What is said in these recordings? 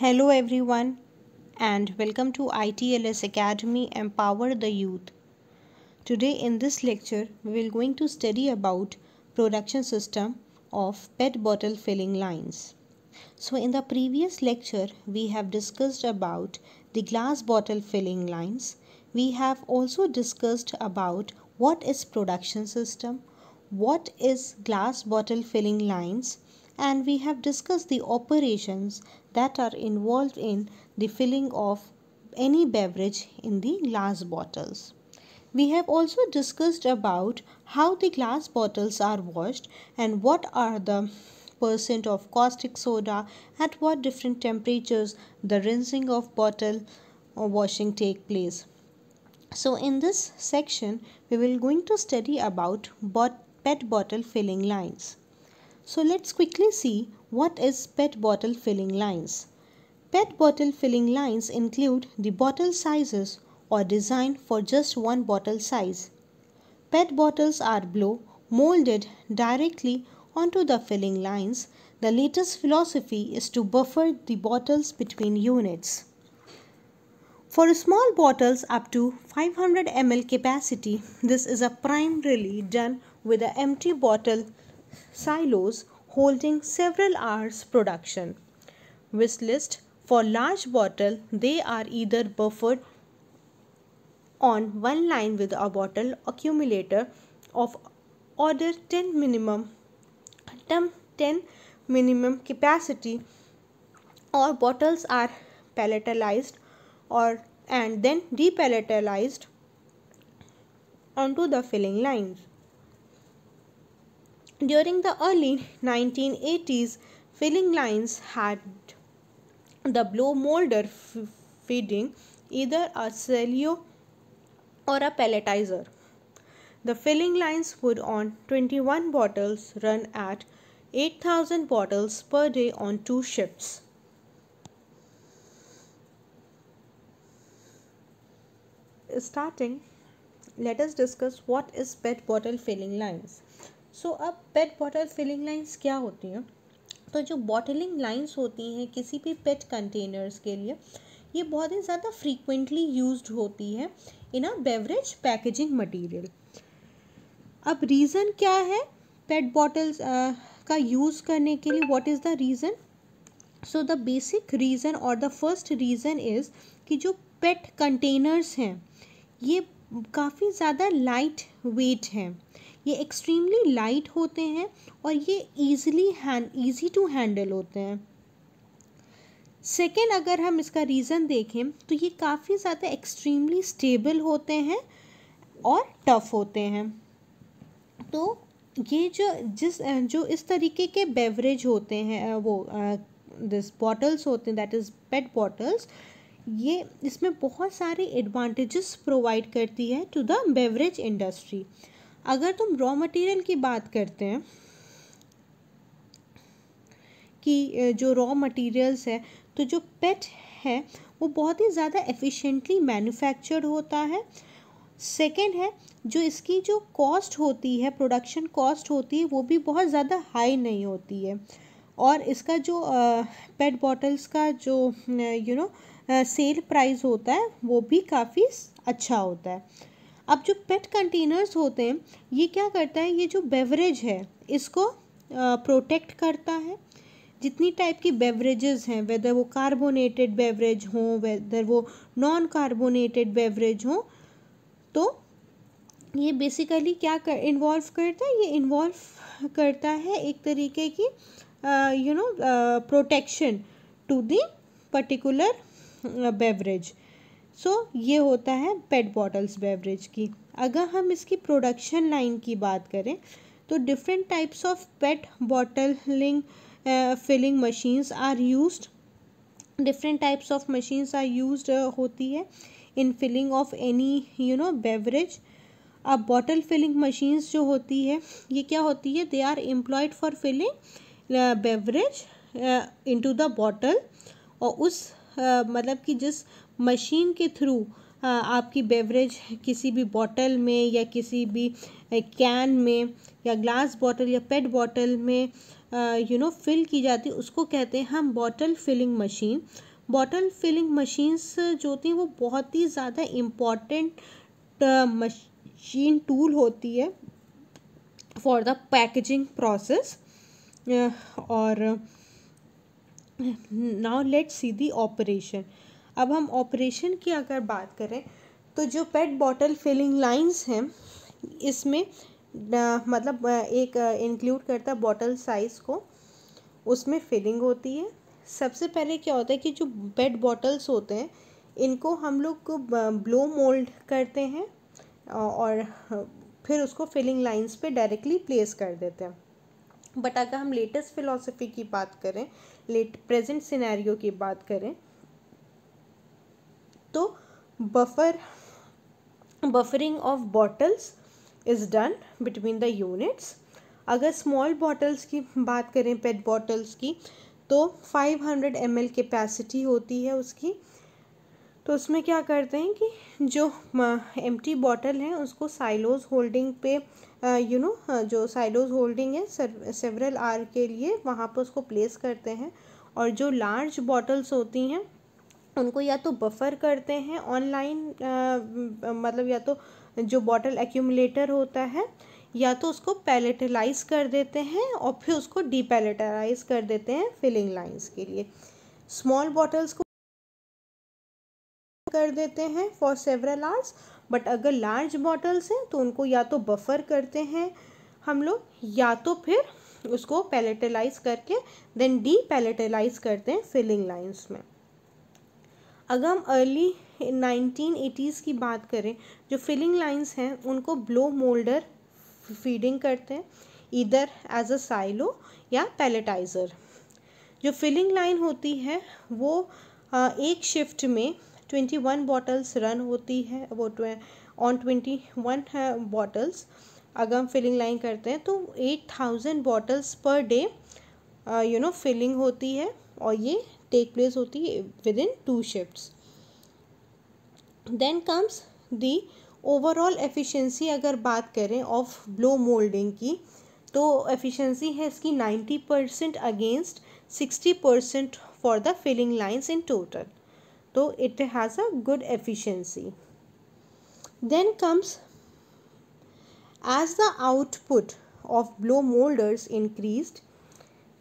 Hello everyone and welcome to ITLS Academy Empower the Youth. Today in this lecture we will going to study about production system of PET bottle filling lines. So in the previous lecture we have discussed about the glass bottle filling lines. We have also discussed about what is production system, what is glass bottle filling lines and we have discussed the operations that are involved in the filling of any beverage in the glass bottles. We have also discussed about how the glass bottles are washed and what are the percent of caustic soda at what different temperatures the rinsing of bottle or washing take place. So in this section we will going to study about bot pet bottle filling lines. So let's quickly see what is PET bottle filling lines. PET bottle filling lines include the bottle sizes or design for just one bottle size. PET bottles are blow molded directly onto the filling lines. The latest philosophy is to buffer the bottles between units. For small bottles up to 500 ml capacity, this is a primarily done with an empty bottle silos holding several hours production. With list for large bottle they are either buffered on one line with a bottle accumulator of order 10 minimum 10 minimum capacity or bottles are palletized or and then depalletized onto the filling lines during the early 1980s, filling lines had the blow molder f- feeding either a cellio or a pelletizer. The filling lines would on 21 bottles run at 8000 bottles per day on two shifts. Starting, let us discuss what is PET bottle filling lines. सो अब पेट bottle filling lines क्या होती हैं तो जो bottling lines होती हैं किसी भी पेट कंटेनर्स के लिए ये बहुत ही ज़्यादा फ्रीक्वेंटली यूज होती है in uh beverage packaging material अब रीज़न क्या है पेट बॉटल्स का यूज़ करने के लिए what is the reason so the basic reason और द फर्स्ट रीज़न इज़ कि जो पेट कंटेनर्स हैं ये काफ़ी ज़्यादा लाइट वेट हैं ये एक्सट्रीमली लाइट होते हैं और ये ईजिली ईजी टू हैंडल होते हैं सेकेंड अगर हम इसका रीज़न देखें तो ये काफ़ी ज़्यादा एक्सट्रीमली स्टेबल होते हैं और टफ होते हैं तो ये जो जिस जो इस तरीके के बेवरेज होते हैं वो दिस बॉटल्स होते हैं दैट इज़ पेट बॉटल्स ये इसमें बहुत सारे एडवांटेजेस प्रोवाइड करती है टू द बेवरेज इंडस्ट्री अगर तुम रॉ मटेरियल की बात करते हैं कि जो रॉ मटेरियल्स है तो जो पेट है वो बहुत ही ज़्यादा एफिशिएंटली मैन्युफैक्चर्ड होता है सेकेंड है जो इसकी जो कॉस्ट होती है प्रोडक्शन कॉस्ट होती है वो भी बहुत ज़्यादा हाई नहीं होती है और इसका जो पेट बॉटल्स का जो यू नो सेल प्राइस होता है वो भी काफ़ी अच्छा होता है अब जो पेट कंटेनर्स होते हैं ये क्या करता है ये जो बेवरेज है इसको प्रोटेक्ट करता है जितनी टाइप की बेवरेजेस हैं वेदर वो कार्बोनेटेड बेवरेज हों वेदर वो नॉन कार्बोनेटेड बेवरेज हों तो ये बेसिकली क्या कर इन्वॉल्व करता है ये इन्वॉल्व करता है एक तरीके की you know protection to the particular beverage so so, ये होता है पेट बॉटल्स बेवरेज की अगर हम इसकी प्रोडक्शन लाइन की बात करें तो different types of PET bottling filling machines are use different types of machines are use होती है in filling of any you know beverage अब बॉटल फिलिंग मशीन्स जो होती है ये क्या होती है they are employed for filling beverage into the bottle और उस मतलब कि जिस मशीन के थ्रू आपकी बेवरेज किसी भी बॉटल में या किसी भी कैन में या ग्लास बॉटल या पेट बॉटल में यू नो फिल की जाती है उसको कहते हैं हम bottle filling machine bottle filling machines जो होती हैं वो बहुत ही ज़्यादा इम्पॉर्टेंट मशीन टूल होती है फॉर द पैकेजिंग प्रोसेस और now let see the operation अब हम ऑपरेशन की अगर बात करें तो जो पेट बॉटल फिलिंग लाइंस हैं इसमें मतलब एक इंक्लूड करता है बॉटल साइज़ को उसमें फिलिंग होती है सबसे पहले क्या होता है कि जो पेट बॉटल्स होते हैं इनको हम लोग ब्लो मोल्ड करते हैं और फिर उसको फिलिंग लाइंस पे डायरेक्टली प्लेस कर देते हैं बट अगर हम लेटेस्ट फ़िलासफ़ी की बात करें लेट प्रेजेंट सिनेरियो की बात करें तो buffer buffering of bottles is done between the units अगर स्मॉल बॉटल्स की बात करें पेट बॉटल्स की तो 500 हंड्रेड एम कैपेसिटी होती है उसकी तो उसमें क्या करते हैं कि जो एम टी बॉटल है उसको साइलोज होल्डिंग पे यू नो जो साइलोज होल्डिंग है सेवरल आर के लिए वहाँ पर उसको प्लेस करते हैं और जो लार्ज बॉटल्स होती हैं उनको या तो बफर करते हैं ऑनलाइन मतलब या तो जो बॉटल एक्यूमुलेटर होता है या तो उसको पैलेटलाइज कर देते हैं और फिर उसको डीपैलेटलाइज कर देते हैं फिलिंग लाइंस के लिए स्मॉल बॉटल्स को कर देते हैं फॉर सेवरल आर्स बट अगर लार्ज बॉटल्स हैं तो उनको या तो बफर करते हैं हम लोग या तो फिर उसको पैलेटलाइज करके देन डी पैलेटलाइज करते हैं फिलिंग लाइंस में अगर हम अर्ली नाइनटीन एटीज़ की बात करें जो फिलिंग लाइंस हैं उनको ब्लो मोल्डर फीडिंग करते हैं इधर एज अ साइलो या पैलेटाइज़र जो फिलिंग लाइन होती है वो एक शिफ्ट में ट्वेंटी वन बॉटल्स रन होती है वो ऑन ट्वेंटी वन बॉटल्स अगर हम फिलिंग लाइन करते हैं तो eight thousand bottles per day you know filling होती है और ये टेक प्लेस होती है within two shift then comes the overall efficiency अगर बात करें ऑफ ब्लो मोल्डिंग की तो एफिशिएंसी है इसकी ninety percent against sixty percent for the filling lines in total तो it has a good efficiency then comes as the output of blow moulders increased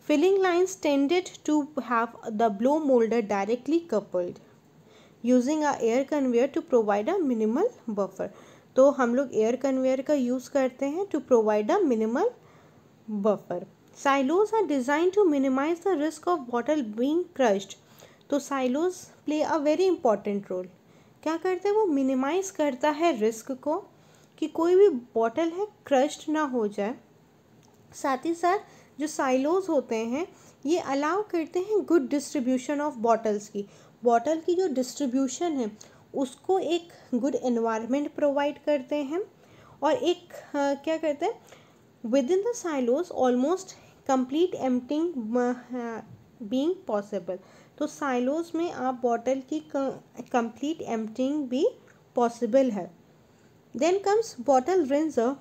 filling lines tended to have the blow moulder directly coupled using a air conveyor to provide a minimal buffer तो हम लोग air conveyor का use करते हैं to provide a minimal buffer silos are design to minimize the risk of bottle being crushed तो silos play a very important role क्या करता है वो मिनिमाइज करता है रिस्क को कि कोई भी बॉटल है क्रश्ड ना हो जाए साथ ही साथ जो साइलोज होते हैं ये अलाउ करते हैं गुड डिस्ट्रीब्यूशन ऑफ बॉटल्स की बॉटल की जो डिस्ट्रीब्यूशन है उसको एक गुड इन्वायरमेंट प्रोवाइड करते हैं और एक आ, क्या करते हैं within the silos almost complete emptying being possible तो साइलोज में आप बॉटल की कंप्लीट एम्प्टिंग भी पॉसिबल है then comes bottle rinser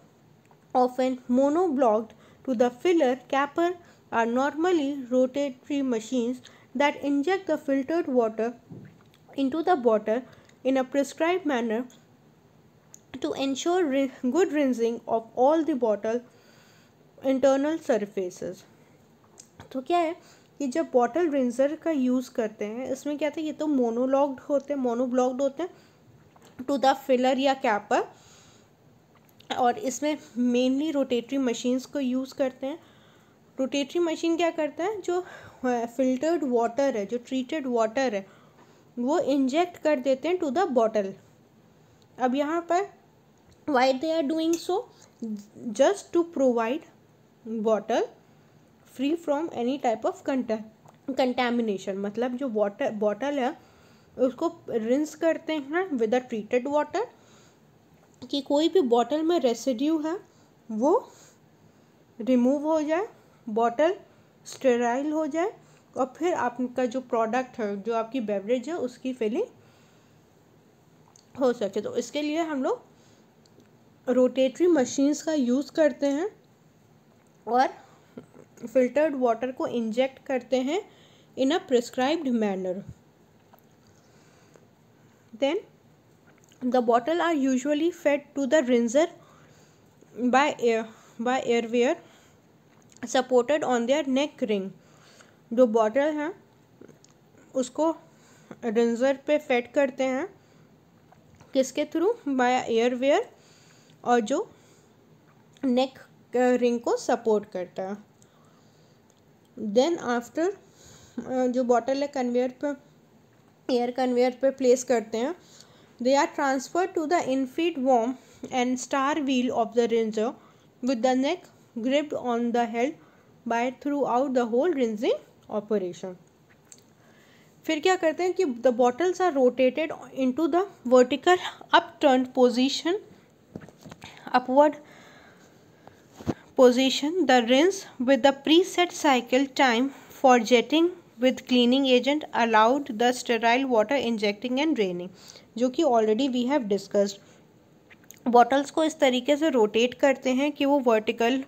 of an monoblocked to the filler capper are normally rotary machines that inject the filtered water into the bottle in a prescribe manner to ensure good rinsing of all the bottle internal surfaces तो क्या है कि जब bottle Ringer का use करते हैं इसमें क्या था ये तो मोनोलॉग्ड होते हैं मोनोब्लॉग्ड होते हैं टू द फिलर या कैपर और इसमें मेनली रोटेटरी मशीन्स को यूज़ करते हैं रोटेटरी मशीन क्या करते हैं जो फिल्टर्ड वाटर है जो ट्रीटेड वाटर है वो इंजेक्ट कर देते हैं टू द बॉटल अब यहाँ पर why they are doing so just to provide bottle free from any type of contamination मतलब जो वाटर बॉटल है उसको रिंस करते हैं विद अ ट्रीटेड वाटर कि कोई भी बॉटल में रेसिड्यू है वो रिमूव हो जाए बॉटल स्टेराइल हो जाए और फिर आपका जो प्रोडक्ट है जो आपकी बेवरेज है उसकी फिलिंग हो सके तो इसके लिए हम लोग रोटेटरी मशीन्स का यूज़ करते हैं और फिल्टर्ड वाटर को इंजेक्ट करते हैं in a prescribed manner then the bottle are usually fed to the rinser by air by airwear supported on their neck जो बॉटल है उसको रिंजर पे फेड करते हैं किसके थ्रू बाय एयरवेयर और जो नेक रिंग को सपोर्ट करता है देन आफ्टर uh, जो बॉटल है कन्वेयर पर एयर कन्वेयर पर प्लेस करते हैं they are transfer to the infeed worm and star wheel of the rinser with the neck gripped on the held by throughout the whole rinsing operation फिर क्या करते हैं कि the bottles are rotated into the vertical upturn position upward Position the rinse with the preset cycle time for jetting with cleaning agent allowed the sterile water injecting and draining जो कि already we have discussed bottles को इस तरीके से rotate करते हैं कि वो वर्टिकल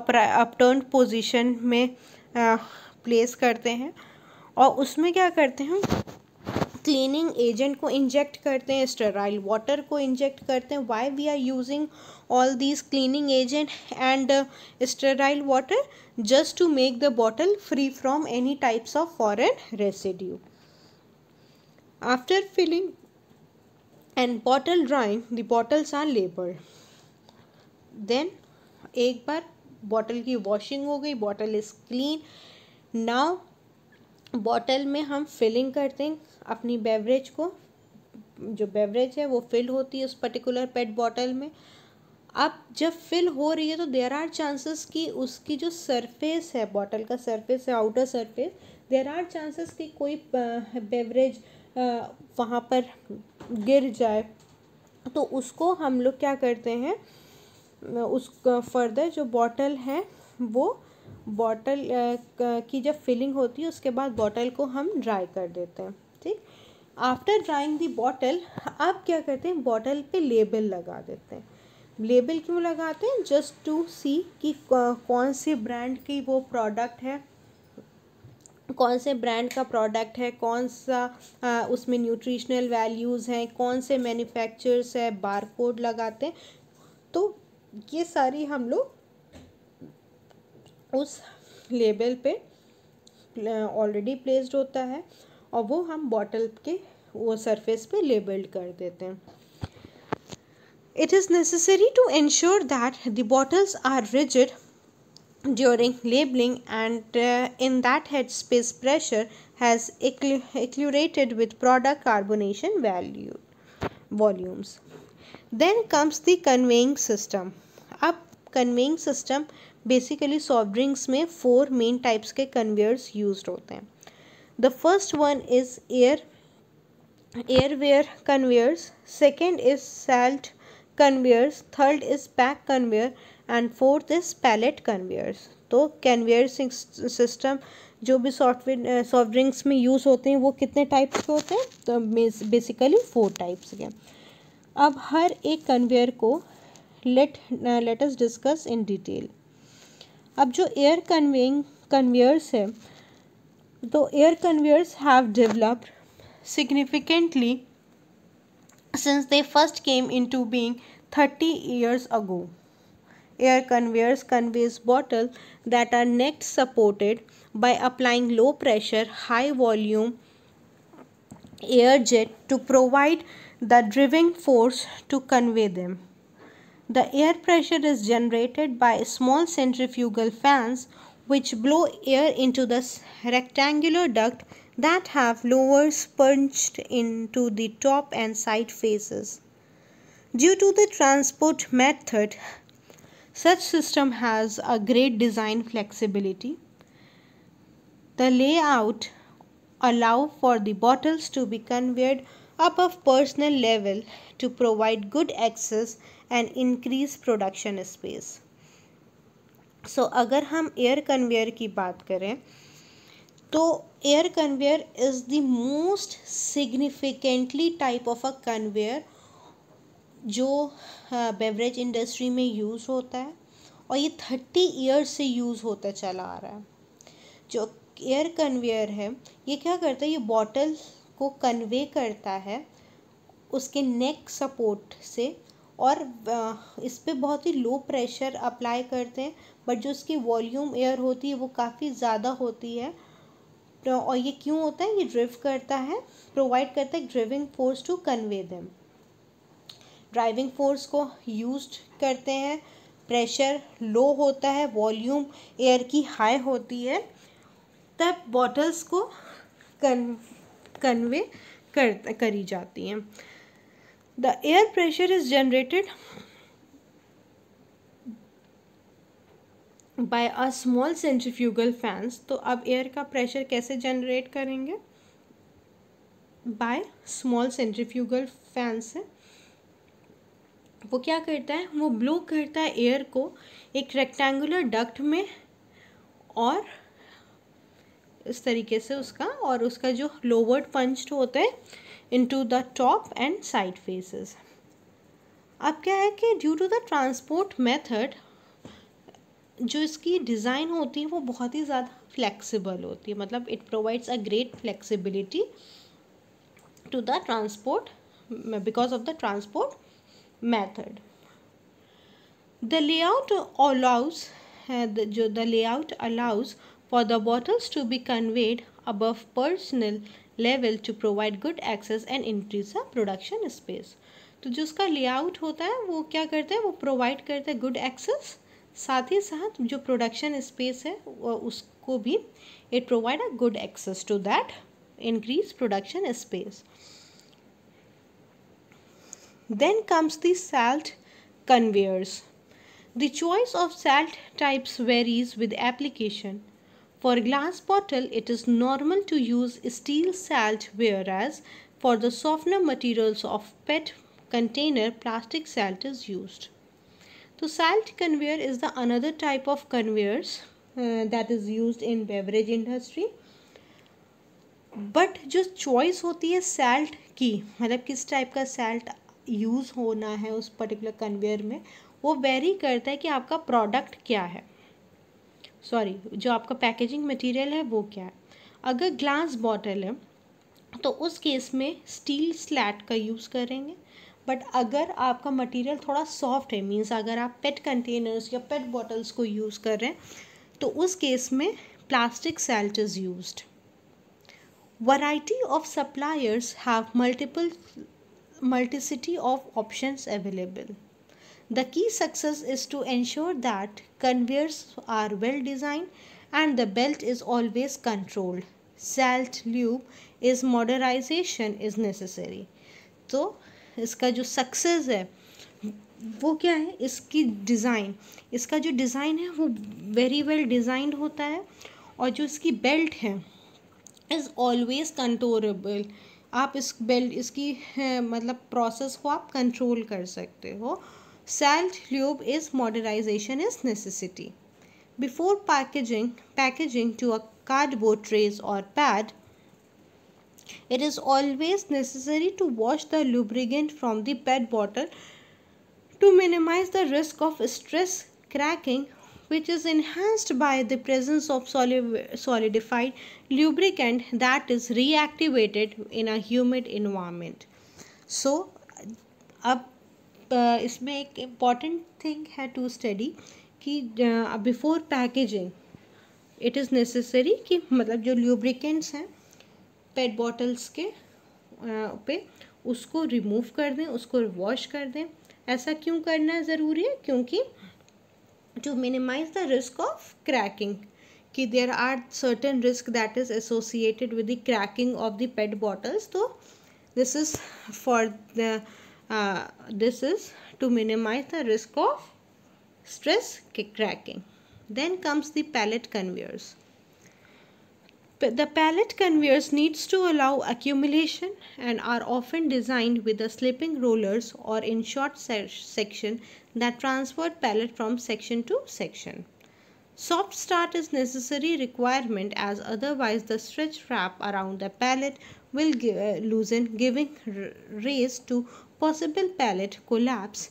अपटर्न पोजीशन में प्लेस करते हैं और उसमें क्या करते हैं क्लीनिंग एजेंट को इंजेक्ट करते हैं स्टेराइल वाटर को इंजेक्ट करते हैं why we are using all these cleaning agent and sterile water just to make the bottle free from any types of foreign residue after filling and bottle drying the bottles are label then एक बार bottle की washing हो गई bottle is clean now bottle में हम filling करते हैं अपनी बेवरेज को जो बेवरेज है वो फिल होती है उस पर्टिकुलर पेट बॉटल में अब जब फिल हो रही है तो देर आर चांसेस कि उसकी जो सरफेस है बॉटल का सरफेस है outer surface there are chances कि कोई बेवरेज वहाँ पर गिर जाए तो उसको हम लोग क्या करते हैं उस फर्दर जो बॉटल है वो बॉटल uh, की जब फिलिंग होती है उसके बाद बॉटल को हम ड्राई कर देते हैं ठीक आफ्टर ड्राइंग दी बॉटल आप क्या करते हैं बॉटल पे लेबल लगा देते हैं लेबल क्यों लगाते हैं जस्ट टू सी कि कौन से ब्रांड की वो प्रोडक्ट है कौन से ब्रांड का प्रोडक्ट है कौन सा आ, उसमें न्यूट्रिशनल वैल्यूज़ हैं कौन से मैन्युफैक्चरर्स है बारकोड लगाते हैं तो ये सारी हम लोग उस लेबल पे ऑलरेडी प्लेस्ड होता है और वो हम बॉटल के वो सरफेस पे लेबल्ड कर देते हैं it is necessary to ensure that the bottles are rigid during labelling and in that head space pressure has acted with product carbonation value volumes then comes the conveying system अब conveying system basically soft drinks में four main types के conveyors use होते हैं the first one is air airwear conveyors second is slat conveyors third is pack conveyor and fourth is pallet conveyors तो conveyor system जो भी software soft drinks में use होते हैं वो कितने टाइप्स के होते हैं तो बेसिकली फोर टाइप्स के अब हर एक कन्वेयर को let let us discuss in detail अब जो एयर कन्वेइंग कन्वेयर्स है significantly since they first came into being 30 years ago. Air conveyors convey bottles that are next supported by applying low pressure, high volume air jet to provide the driving force to convey them. The air pressure is generated by small centrifugal fans which blow air into the rectangular duct that have lowers punched into the top and side faces. Due to the transport method, such system has a great design flexibility. The layout allow for the bottles to be conveyed above personal level to provide good access and increase production space so अगर हम air conveyor की बात करें तो air conveyor is the most significantly type of a conveyor जो beverage हाँ, industry में use होता है और ये थर्टी ईयर्स से यूज़ होता चला आ रहा है जो एयर कन्वेयर है ये क्या करता है ये बॉटल को कन्वे करता है उसके नेक सपोर्ट से और इस पर बहुत ही लो प्रेशर अप्लाई करते हैं बट जो इसकी वॉल्यूम एयर होती है वो काफ़ी ज़्यादा होती है और ये क्यों होता है ये ड्रिव करता है प्रोवाइड करता है driving force to convey them driving force को यूज करते हैं प्रेशर लो होता है वॉल्यूम एयर की हाई होती है तब बॉटल्स को कन कन्वे कर करी जाती हैं the air pressure is generated by a small centrifugal fans तो अब एयर का प्रेशर कैसे जनरेट करेंगे बाय स्मॉल सेंट्रीफ्यूगल फैंस से वो क्या करता है वो ब्लू करता है एयर को एक रेक्टेंगुलर डक्ट में और इस तरीके से उसका और उसका जो लोवर्ड पंच्ड होता है to the top and side faces अब क्या है कि due to the transport method जो इसकी डिज़ाइन होती है वो बहुत ही ज़्यादा फ्लेक्सिबल होती है मतलब it provides a great flexibility to the transport because of the transport method the layout allows जो the layout allows for the bottles to be conveyed above personal level to provide good access and increase the production space तो जो उसका layout होता है वो क्या करता है वो प्रोवाइड करता है गुड एक्सेस साथ ही साथ जो प्रोडक्शन स्पेस है उसको भी it provide a good access to that increase production space then comes the slat conveyors the choice of slat types varies with application For glass bottle, it is normal to use steel salt whereas for the softener materials of PET container, plastic salt is used. So salt conveyor is the another type of conveyors uh, that is used in beverage industry. But जो choice होती है salt की मतलब किस type का salt use होना है उस पर्टिकुलर कन्वेयर में वो वेरी करता है कि आपका प्रोडक्ट क्या है सॉरी जो आपका पैकेजिंग मटेरियल है वो क्या है अगर ग्लास बॉटल है तो उस केस में स्टील स्लैट का यूज़ करेंगे बट अगर आपका मटेरियल थोड़ा सॉफ्ट है मींस अगर आप पेट कंटेनर्स या पेट बॉटल्स को यूज़ कर रहे हैं तो उस केस में plastic slat is use variety of suppliers have multiple multiplicity of options available The key success is to ensure that conveyors are well designed and the belt is always controlled. Salt loop is modernization is necessary. so iska jo success hai वो क्या है इसकी design इसका जो design है वो very well designed होता है और जो इसकी बेल्ट है इज़ ऑलवेज कंट्रोलेबल आप इस बेल्ट इसकी मतलब प्रोसेस को आप कंट्रोल कर सकते हो Salt lube is modernization is necessity. Before packaging, packaging to a cardboard trays or pad, it is always necessary to wash the lubricant from the pet bottle to minimize the risk of stress cracking which is enhanced by the presence of solidified lubricant that is reactivated in a humid environment. So, अब इसमें एक important thing है to study कि before packaging it is necessary कि मतलब जो lubricants हैं पेट bottles के पे उसको रिमूव कर दें उसको वॉश कर दें ऐसा क्यों करना ज़रूरी है क्योंकि to minimize the risk of cracking कि there are certain risk that is associated with the cracking of the PET bottles तो this is for Uh, this is to minimize the risk of stress cracking. Then comes the pallet conveyors. The pallet conveyors needs to allow accumulation and are often designed with the slipping rollers or in short se section that transfer pallet from section to section. Soft start is necessary requirement as otherwise the stretch wrap around the pallet will give, uh, loosen giving raise to possible pellet collapse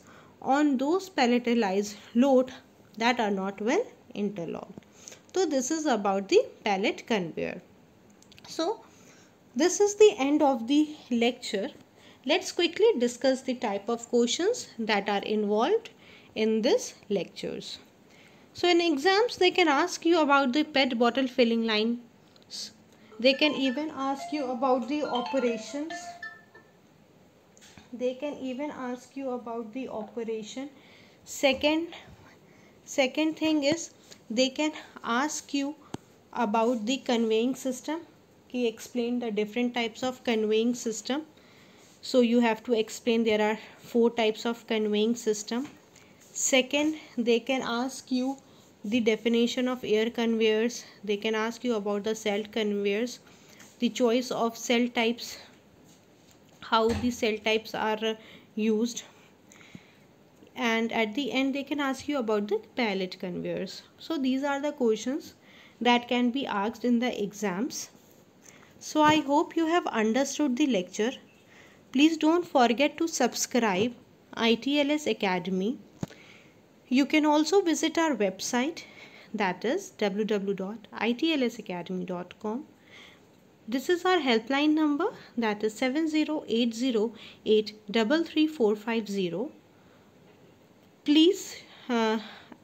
on those pelletized load that are not well interlocked. So this is about the pellet conveyor. So this is the end of the lecture. Let's quickly discuss the type of questions that are involved in this lectures. So in exams they can ask you about the PET bottle filling lines. They can even ask you about the operations they can even ask you about the operation second second thing is they can ask you about the conveying system he explained the different types of conveying system so you have to explain there are four types of conveying system second they can ask you the definition of air conveyors they can ask you about the cell conveyors the choice of cell types how the cell types are uh, used and at the end they can ask you about the pallet conveyors so these are the questions that can be asked in the exams so i hope you have understood the lecture please don't forget to subscribe itls academy you can also visit our website that is www.itlsacademy.com this is our helpline number that is eight double three four five zero. Please, uh,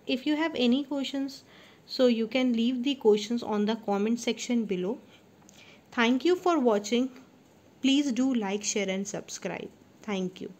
if you have any questions, so you can leave the questions on the comment section below. Thank you for watching. Please do like, share and subscribe. Thank you.